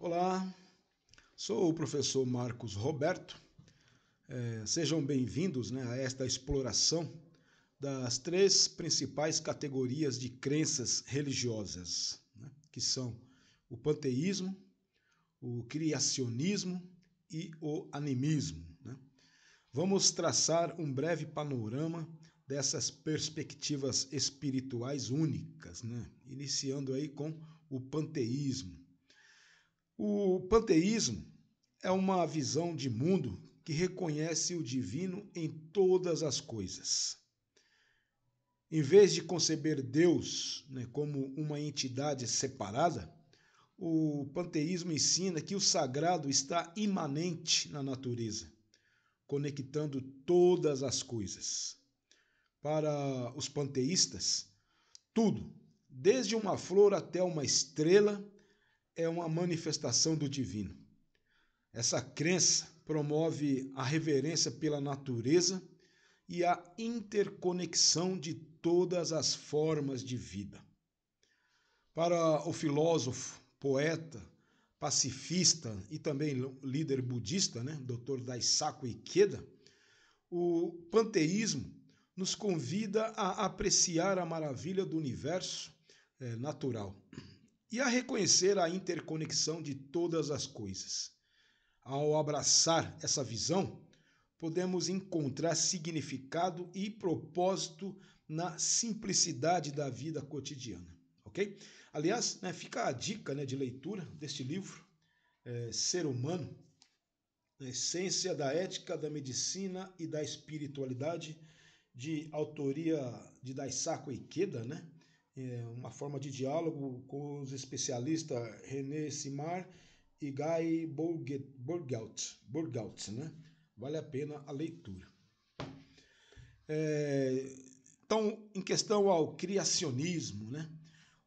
Olá, sou o professor Marcos Roberto. É, sejam bem-vindos né, a esta exploração das três principais categorias de crenças religiosas, né, que são o panteísmo, o criacionismo e o animismo. Né? Vamos traçar um breve panorama dessas perspectivas espirituais únicas, né? iniciando aí com o panteísmo. O panteísmo é uma visão de mundo que reconhece o divino em todas as coisas. Em vez de conceber Deus né, como uma entidade separada, o panteísmo ensina que o sagrado está imanente na natureza, conectando todas as coisas. Para os panteístas, tudo, desde uma flor até uma estrela, é uma manifestação do divino. Essa crença promove a reverência pela natureza e a interconexão de todas as formas de vida. Para o filósofo, poeta, pacifista e também líder budista, né, Dr. Daisaku Ikeda, o panteísmo nos convida a apreciar a maravilha do universo é, natural e a reconhecer a interconexão de todas as coisas. Ao abraçar essa visão, podemos encontrar significado e propósito na simplicidade da vida cotidiana, ok? Aliás, né, fica a dica né, de leitura deste livro, é, Ser Humano, Essência da Ética, da Medicina e da Espiritualidade, de autoria de Daisaku Ikeda, né? É, uma forma de diálogo com os especialistas René Simar e Guy Burgout, Burgout né? Vale a pena a leitura. É, então, em questão ao criacionismo, né?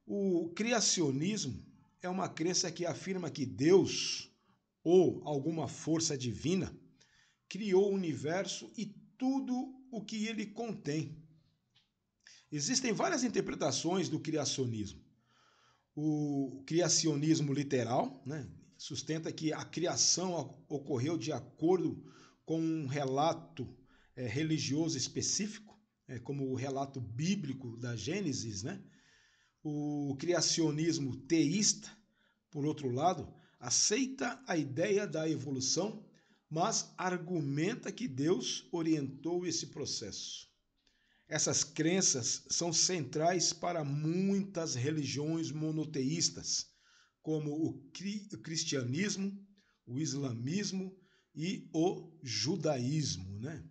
O criacionismo é uma crença que afirma que Deus ou alguma força divina criou o universo e tudo o que ele contém Existem várias interpretações do criacionismo. O criacionismo literal né, sustenta que a criação ocorreu de acordo com um relato é, religioso específico, é, como o relato bíblico da Gênesis. Né? O criacionismo teísta, por outro lado, aceita a ideia da evolução, mas argumenta que Deus orientou esse processo. Essas crenças são centrais para muitas religiões monoteístas, como o cristianismo, o islamismo e o judaísmo. Né?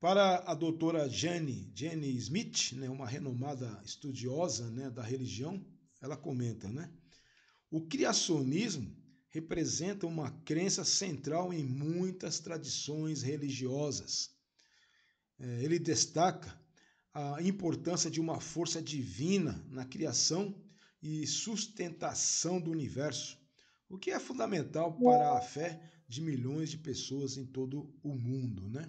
Para a doutora Jenny, Jenny Smith, né, uma renomada estudiosa né, da religião, ela comenta, né? O criacionismo representa uma crença central em muitas tradições religiosas. É, ele destaca a importância de uma força divina na criação e sustentação do universo, o que é fundamental para a fé de milhões de pessoas em todo o mundo. Né?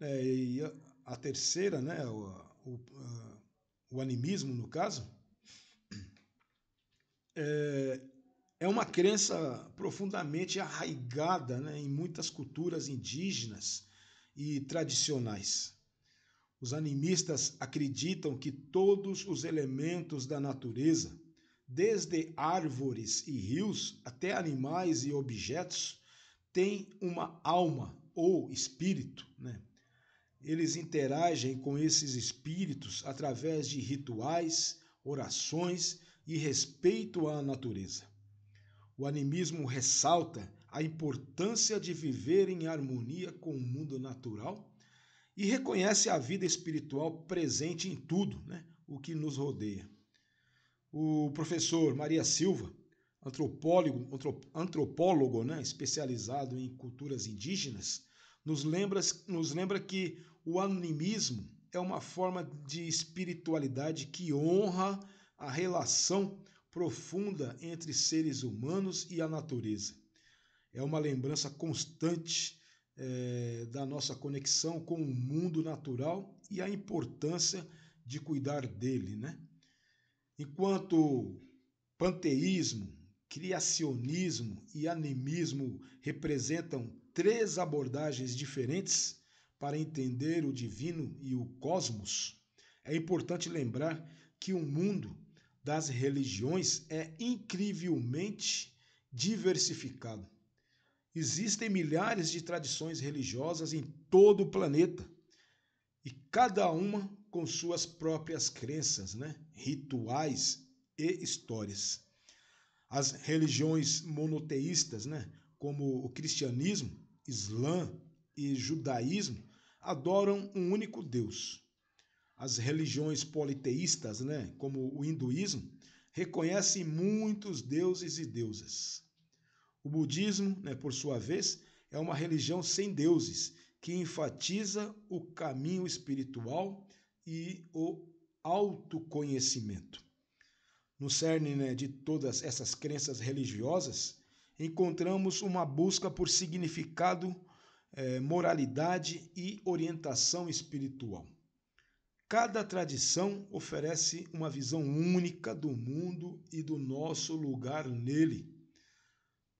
É, e a, terceira, né, o, o, o animismo, no caso, é, é uma crença profundamente arraigada né, em muitas culturas indígenas e tradicionais. Os animistas acreditam que todos os elementos da natureza, desde árvores e rios até animais e objetos, têm uma alma ou espírito. Né? Eles interagem com esses espíritos através de rituais, orações e respeito à natureza. O animismo ressalta a importância de viver em harmonia com o mundo natural e reconhece a vida espiritual presente em tudo né, o que nos rodeia. O professor Maria Silva, antropólogo, antropólogo né, especializado em culturas indígenas, nos lembra, nos lembra que o animismo é uma forma de espiritualidade que honra a relação profunda entre seres humanos e a natureza é uma lembrança constante é, da nossa conexão com o mundo natural e a importância de cuidar dele, né? Enquanto panteísmo, criacionismo e animismo representam três abordagens diferentes para entender o divino e o cosmos, é importante lembrar que o mundo das religiões é incrivelmente diversificado Existem milhares de tradições religiosas em todo o planeta e cada uma com suas próprias crenças, né? rituais e histórias. As religiões monoteístas, né? como o cristianismo, islã e judaísmo, adoram um único Deus. As religiões politeístas, né? como o hinduísmo, reconhecem muitos deuses e deusas. O budismo, né, por sua vez, é uma religião sem deuses, que enfatiza o caminho espiritual e o autoconhecimento. No cerne né, de todas essas crenças religiosas, encontramos uma busca por significado, eh, moralidade e orientação espiritual. Cada tradição oferece uma visão única do mundo e do nosso lugar nele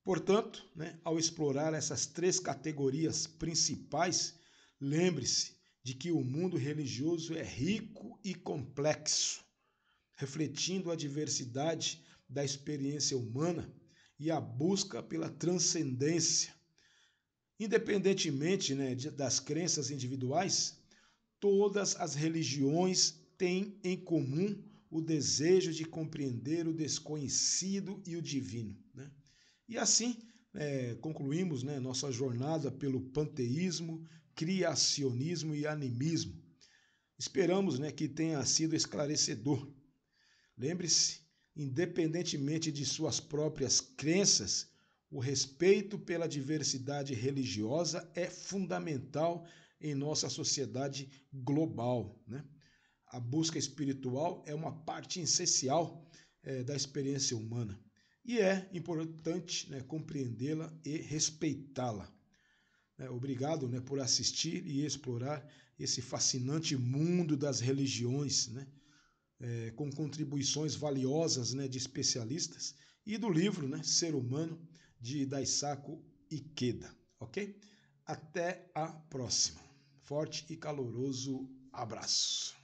Portanto, né, ao explorar essas três categorias principais, lembre-se de que o mundo religioso é rico e complexo, refletindo a diversidade da experiência humana e a busca pela transcendência. Independentemente né, das crenças individuais, todas as religiões têm em comum o desejo de compreender o desconhecido e o divino. Né? E assim é, concluímos né, nossa jornada pelo panteísmo, criacionismo e animismo. Esperamos né, que tenha sido esclarecedor. Lembre-se, independentemente de suas próprias crenças, o respeito pela diversidade religiosa é fundamental em nossa sociedade global. Né? A busca espiritual é uma parte essencial é, da experiência humana e é importante né, compreendê-la e respeitá-la. Né, obrigado né, por assistir e explorar esse fascinante mundo das religiões, né, é, com contribuições valiosas né, de especialistas e do livro né, Ser Humano, de Daisaku Ikeda. Ok? Até a próxima. Forte e caloroso abraço.